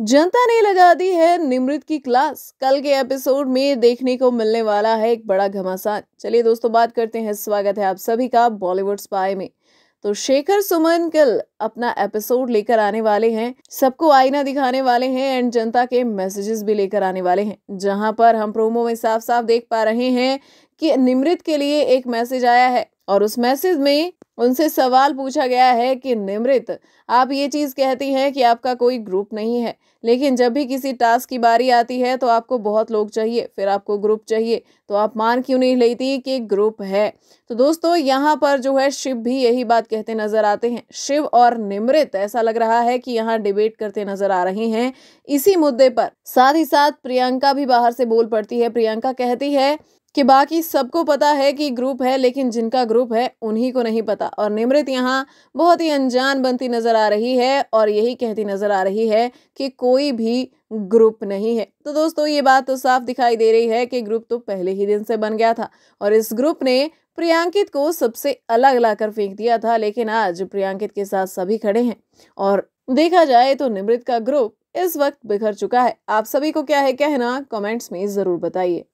जनता ने लगा दी है निमृत की क्लास कल के एपिसोड में देखने को मिलने वाला है एक बड़ा घमासान चलिए दोस्तों बात करते हैं स्वागत है आप सभी का बॉलीवुड स्पाई में तो शेखर सुमन कल अपना एपिसोड लेकर आने वाले हैं सबको आईना दिखाने वाले हैं एंड जनता के मैसेजेस भी लेकर आने वाले हैं जहां पर हम प्रोमो में साफ साफ देख पा रहे हैं कि निमृत के लिए एक मैसेज आया है और उस मैसेज में उनसे सवाल पूछा गया है कि निमृत आप ये चीज़ कहती हैं कि आपका कोई ग्रुप नहीं है लेकिन जब भी किसी टास्क की बारी आती है तो आपको बहुत लोग चाहिए फिर आपको ग्रुप चाहिए तो आप मान क्यों नहीं लेती कि ग्रुप है तो दोस्तों यहाँ पर जो है शिव भी यही बात कहते नज़र आते हैं शिव और निमृत ऐसा लग रहा है कि यहाँ डिबेट करते नज़र आ रहे हैं इसी मुद्दे पर साथ ही साथ प्रियंका भी बाहर से बोल पड़ती है प्रियंका कहती है कि बाकी सबको पता है कि ग्रुप है लेकिन जिनका ग्रुप है उन्हीं को नहीं पता और निमृत यहाँ बहुत ही अनजान बनती नज़र आ रही है और यही कहती नज़र आ रही है कि कोई भी ग्रुप नहीं है तो दोस्तों ये बात तो साफ दिखाई दे रही है कि ग्रुप तो पहले ही दिन से बन गया था और इस ग्रुप ने प्रियांकित को सबसे अलग ला कर फेंक दिया था लेकिन आज प्रियांकित के साथ सभी खड़े हैं और देखा जाए तो निमृत का ग्रुप इस वक्त बिखर चुका है आप सभी को क्या है कहना कमेंट्स में ज़रूर बताइए